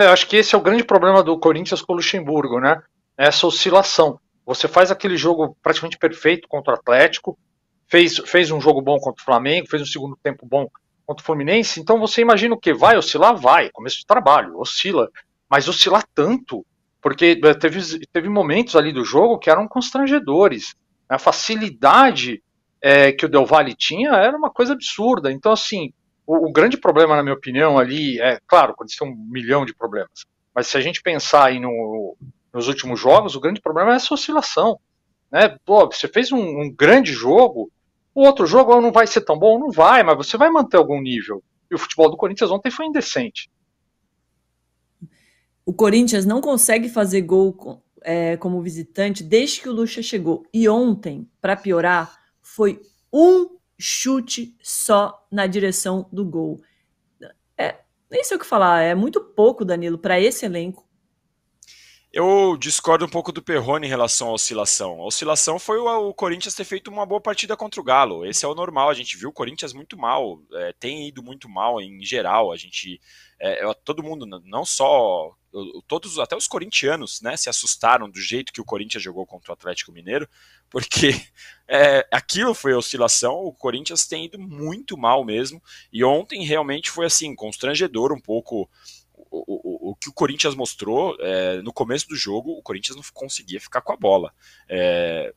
É, eu acho que esse é o grande problema do Corinthians com o Luxemburgo, né? É essa oscilação. Você faz aquele jogo praticamente perfeito contra o Atlético, fez, fez um jogo bom contra o Flamengo, fez um segundo tempo bom contra o Fluminense. Então você imagina o que? Vai oscilar? Vai. Começo de trabalho, oscila. Mas oscilar tanto, porque é, teve, teve momentos ali do jogo que eram constrangedores. A facilidade é, que o Del Valle tinha era uma coisa absurda. Então, assim, o, o, grande problema, na minha opinião, ali é, claro, quando tem um milhão de problemas, mas se a gente pensar aí no, nos últimos jogos, o grande problema é essa oscilação. Né? Pô, você fez um, um grande jogo, o outro jogo ah, não vai ser tão bom? Não vai, mas você vai manter algum nível. E o futebol do Corinthians ontem foi indecente. O Corinthians não consegue fazer gol é, como visitante desde que o Lucha chegou. E ontem, para piorar, foi um chute só na direção do gol. É, nem sei o que falar, é muito pouco, Danilo, para esse elenco. Eu discordo um pouco do Perrone em relação à oscilação. A oscilação foi o, Corinthians ter feito uma boa partida contra o Galo. Esse é o normal. A gente viu o Corinthians muito mal, é, tem ido muito mal em geral. A gente, é, é todo mundo, não só todos, até os corintianos, né, se assustaram do jeito que o Corinthians jogou contra o Atlético Mineiro, porque é, aquilo foi a oscilação, o Corinthians tem ido muito mal mesmo, e ontem realmente foi assim, constrangedor um pouco o, o, o, que o Corinthians mostrou é, no começo do jogo, o Corinthians não conseguia ficar com a bola. É,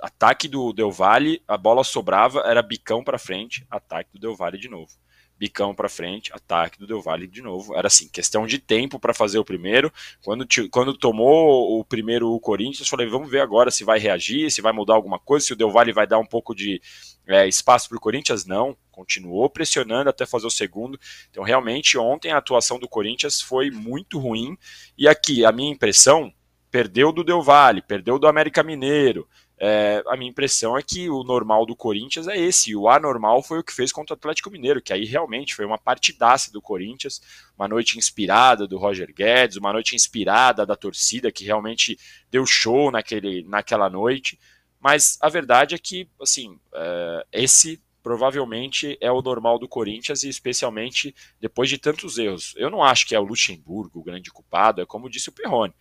ataque do Del Valle, a bola sobrava, era bicão para frente, ataque do Del Valle de novo bicão para frente, ataque do Del Valle de novo. Era assim, questão de tempo para fazer o primeiro. Quando, quando tomou o primeiro o Corinthians, eu falei, vamos ver agora se vai reagir, se vai mudar alguma coisa, se o Del Valle vai dar um pouco de é, espaço para o Corinthians. Não, continuou pressionando até fazer o segundo. Então, realmente, ontem a atuação do Corinthians foi muito ruim. E aqui, a minha impressão, perdeu do Del Valle, perdeu do América Mineiro, é, a minha impressão é que o normal do Corinthians é esse, e o anormal foi o que fez contra o Atlético Mineiro, que aí realmente foi uma partidaça do Corinthians, uma noite inspirada do Roger Guedes, uma noite inspirada da torcida, que realmente deu show naquele, naquela noite, mas a verdade é que, assim, é, esse provavelmente é o normal do Corinthians e especialmente depois de tantos erros. Eu não acho que é o Luxemburgo o grande culpado, é como disse o Perrone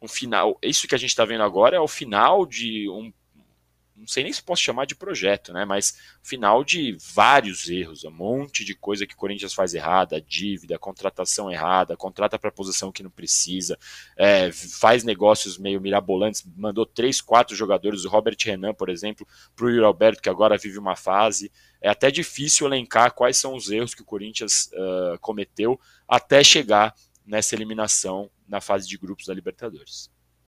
um final. Isso que a gente está vendo agora é o final de um. Não sei nem se posso chamar de projeto, né? Mas final de vários erros, um monte de coisa que o Corinthians faz errada, dívida, contratação errada, contrata para posição que não precisa, é, faz negócios meio mirabolantes, mandou três, quatro jogadores, o Robert Renan, por exemplo, para o Yuri Alberto, que agora vive uma fase. É até difícil elencar quais são os erros que o Corinthians uh, cometeu até chegar nessa eliminação na fase de grupos da Libertadores.